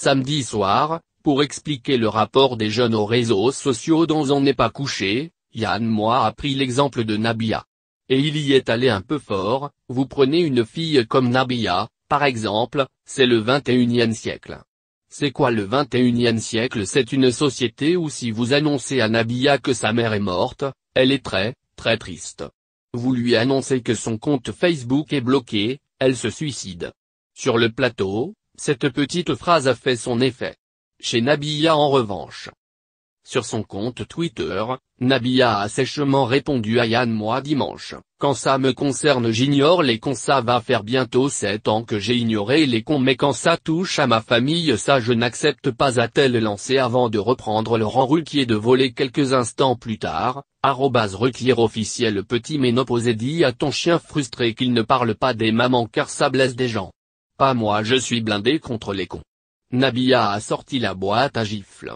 samedi soir, pour expliquer le rapport des jeunes aux réseaux sociaux dont on n'est pas couché, Yann Moi a pris l'exemple de Nabia. Et il y est allé un peu fort, vous prenez une fille comme Nabia, par exemple, c'est le 21e siècle. C'est quoi le 21e siècle C'est une société où si vous annoncez à Nabia que sa mère est morte, elle est très, très triste. Vous lui annoncez que son compte Facebook est bloqué, elle se suicide. Sur le plateau, cette petite phrase a fait son effet. Chez Nabiya en revanche. Sur son compte Twitter, nabia a sèchement répondu à Yann moi dimanche. Quand ça me concerne j'ignore les cons ça va faire bientôt 7 ans que j'ai ignoré les cons mais quand ça touche à ma famille ça je n'accepte pas à tel elle lancé avant de reprendre qui est de voler quelques instants plus tard, arrobase Ruquier officiel petit ménoposé dit à ton chien frustré qu'il ne parle pas des mamans car ça blesse des gens. Pas moi je suis blindé contre les cons. Nabia a sorti la boîte à gifles.